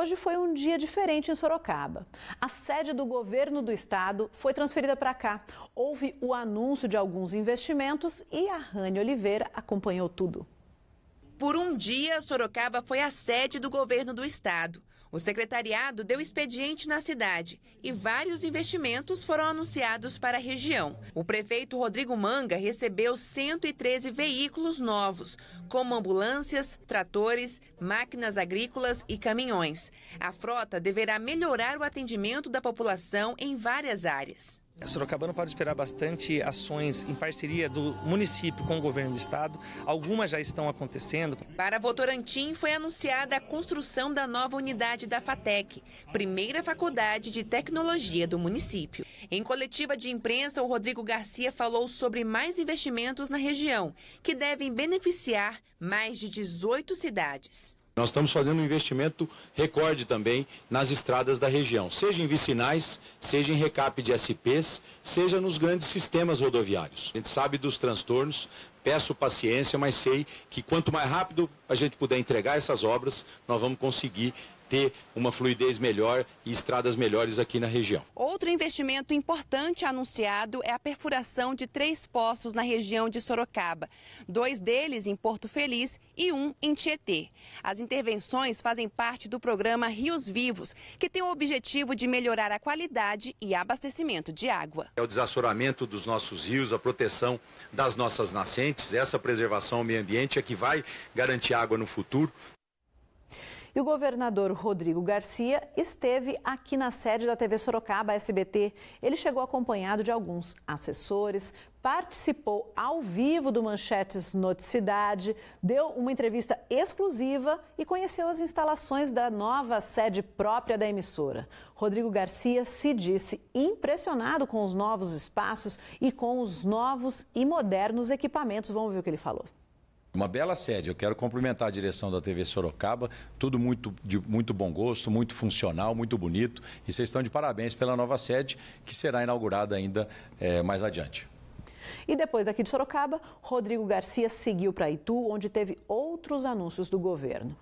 Hoje foi um dia diferente em Sorocaba. A sede do governo do estado foi transferida para cá. Houve o anúncio de alguns investimentos e a Rani Oliveira acompanhou tudo. Por um dia, Sorocaba foi a sede do governo do estado. O secretariado deu expediente na cidade e vários investimentos foram anunciados para a região. O prefeito Rodrigo Manga recebeu 113 veículos novos, como ambulâncias, tratores, máquinas agrícolas e caminhões. A frota deverá melhorar o atendimento da população em várias áreas. Sorocabana pode esperar bastante ações em parceria do município com o governo do estado. Algumas já estão acontecendo. Para Votorantim foi anunciada a construção da nova unidade da FATEC, primeira faculdade de tecnologia do município. Em coletiva de imprensa, o Rodrigo Garcia falou sobre mais investimentos na região, que devem beneficiar mais de 18 cidades. Nós estamos fazendo um investimento recorde também nas estradas da região, seja em vicinais, seja em recap de SPs, seja nos grandes sistemas rodoviários. A gente sabe dos transtornos, peço paciência, mas sei que quanto mais rápido a gente puder entregar essas obras, nós vamos conseguir ter uma fluidez melhor e estradas melhores aqui na região. Outro investimento importante anunciado é a perfuração de três poços na região de Sorocaba, dois deles em Porto Feliz e um em Tietê. As intervenções fazem parte do programa Rios Vivos, que tem o objetivo de melhorar a qualidade e abastecimento de água. É o desassoramento dos nossos rios, a proteção das nossas nascentes, essa preservação ao meio ambiente é que vai garantir água no futuro. E o governador Rodrigo Garcia esteve aqui na sede da TV Sorocaba SBT. Ele chegou acompanhado de alguns assessores, participou ao vivo do Manchetes Noticidade, deu uma entrevista exclusiva e conheceu as instalações da nova sede própria da emissora. Rodrigo Garcia se disse impressionado com os novos espaços e com os novos e modernos equipamentos. Vamos ver o que ele falou. Uma bela sede. Eu quero cumprimentar a direção da TV Sorocaba. Tudo muito de muito bom gosto, muito funcional, muito bonito. E vocês estão de parabéns pela nova sede, que será inaugurada ainda é, mais adiante. E depois daqui de Sorocaba, Rodrigo Garcia seguiu para Itu, onde teve outros anúncios do governo.